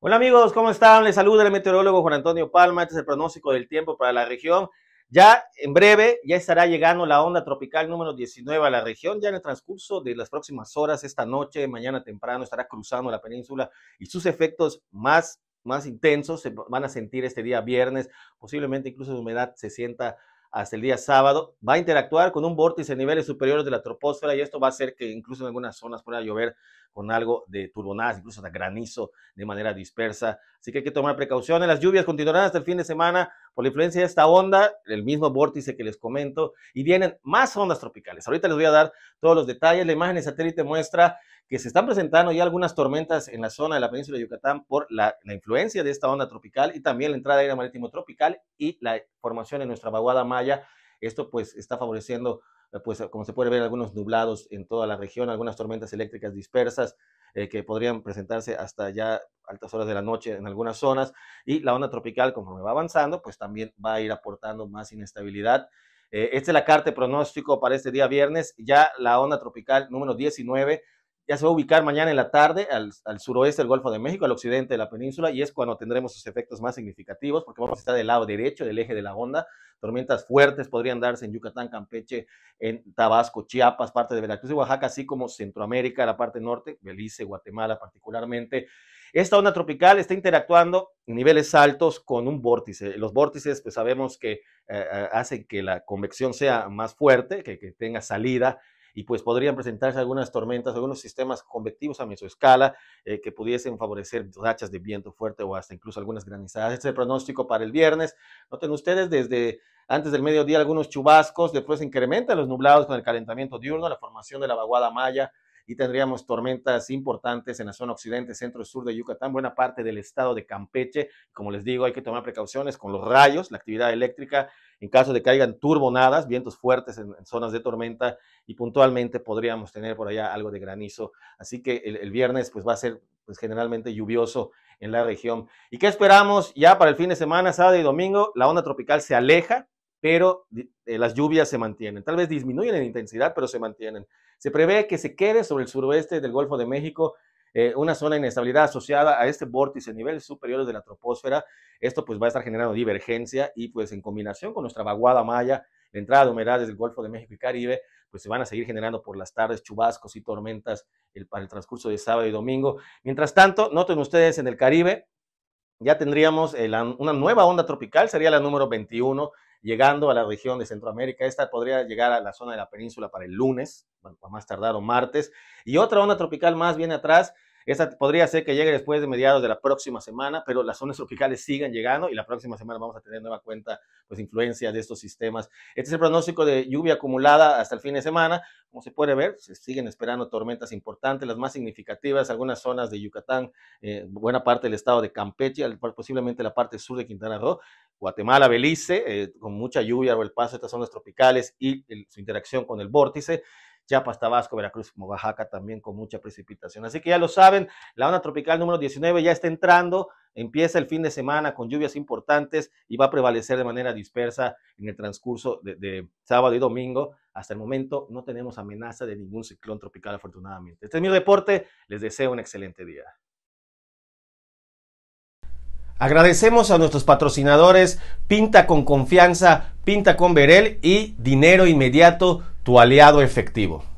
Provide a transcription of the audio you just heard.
Hola amigos, ¿cómo están? Les saluda el meteorólogo Juan Antonio Palma. Este es el pronóstico del tiempo para la región. Ya en breve ya estará llegando la onda tropical número 19 a la región. Ya en el transcurso de las próximas horas, esta noche, mañana temprano, estará cruzando la península y sus efectos más, más intensos se van a sentir este día viernes. Posiblemente incluso la humedad se sienta hasta el día sábado, va a interactuar con un vórtice en niveles superiores de la troposfera y esto va a hacer que incluso en algunas zonas pueda llover con algo de turbonadas, incluso de granizo de manera dispersa. Así que hay que tomar precauciones. Las lluvias continuarán hasta el fin de semana por la influencia de esta onda, el mismo vórtice que les comento, y vienen más ondas tropicales. Ahorita les voy a dar todos los detalles. La imagen de satélite muestra que se están presentando ya algunas tormentas en la zona de la península de Yucatán por la, influencia de esta onda tropical y también la entrada de aire marítimo tropical y la formación en nuestra vaguada maya. Esto pues está favoreciendo, eh, pues como se puede ver, algunos nublados en toda la región, algunas tormentas eléctricas dispersas eh, que podrían presentarse hasta ya altas horas de la noche en algunas zonas. Y la onda tropical, conforme va avanzando, pues también va a ir aportando más inestabilidad. Eh, esta es la carta de pronóstico para este día viernes. Ya la onda tropical número 19 ya se va a ubicar mañana en la tarde al, suroeste del Golfo de México, al occidente de la península, y es cuando tendremos sus efectos más significativos, porque vamos a estar del lado derecho del eje de la onda. Tormentas fuertes podrían darse en Yucatán, Campeche, en Tabasco, Chiapas, parte de Veracruz y Oaxaca, así como Centroamérica, la parte norte, Belice, Guatemala particularmente. Esta onda tropical está interactuando en niveles altos con un vórtice. Los vórtices, pues sabemos que eh, eh, hacen que la convección sea más fuerte, que, que tenga salida y pues podrían presentarse algunas tormentas, algunos sistemas convectivos a mesoescala eh, que pudiesen favorecer rachas de viento fuerte o hasta incluso algunas granizadas. Este es el pronóstico para el viernes. Noten ustedes desde antes del mediodía algunos chubascos, después se incrementan los nublados con el calentamiento diurno, la formación de la vaguada maya y tendríamos tormentas importantes en la zona occidente, centro y sur de Yucatán, buena parte del estado de Campeche. Como les digo, hay que tomar precauciones con los rayos, la actividad eléctrica en caso de que hayan turbonadas, vientos fuertes en, zonas de tormenta y puntualmente podríamos tener por allá algo de granizo. Así que el, viernes pues va a ser pues, generalmente lluvioso en la región. ¿Y qué esperamos ya para el fin de semana, sábado y domingo? La onda tropical se aleja, pero eh, las lluvias se mantienen. Tal vez disminuyen en intensidad, pero se mantienen. Se prevé que se quede sobre el suroeste del Golfo de México eh, una zona de inestabilidad asociada a este vórtice, niveles superiores de la troposfera. Esto pues va a estar generando divergencia y pues en combinación con nuestra vaguada maya, la entrada de humedades del Golfo de México y Caribe, pues se van a seguir generando por las tardes chubascos y tormentas para el transcurso de sábado y domingo. Mientras tanto, noten ustedes en el Caribe, ya tendríamos eh, una nueva onda tropical, sería la número 21, llegando a la región de Centroamérica. Esta podría llegar a la zona de la península para el lunes, para más tardar o martes. Y otra onda tropical más viene atrás esta podría ser que llegue después de mediados de la próxima semana, pero las zonas tropicales siguen llegando y la próxima semana vamos a tener nueva cuenta, pues influencia de estos sistemas. Este es el pronóstico de lluvia acumulada hasta el fin de semana. Como se puede ver, se siguen esperando tormentas importantes, las más significativas, algunas zonas de Yucatán, eh, buena parte del estado de Campeche, posiblemente la parte sur de Quintana Roo, Guatemala, Belice, eh, con mucha lluvia o el paso de estas zonas tropicales y su interacción con el vórtice. Chiapas, Tabasco, Veracruz, Oaxaca también con mucha precipitación. Así que ya lo saben, la onda tropical número 19 ya está entrando, empieza el fin de semana con lluvias importantes y va a prevalecer de manera dispersa en el transcurso de, sábado y domingo. Hasta el momento no tenemos amenaza de ningún ciclón tropical, afortunadamente. Este es mi reporte, les deseo un excelente día. Agradecemos a nuestros patrocinadores Pinta con Confianza, Pinta con Verel y Dinero Inmediato tu aliado efectivo.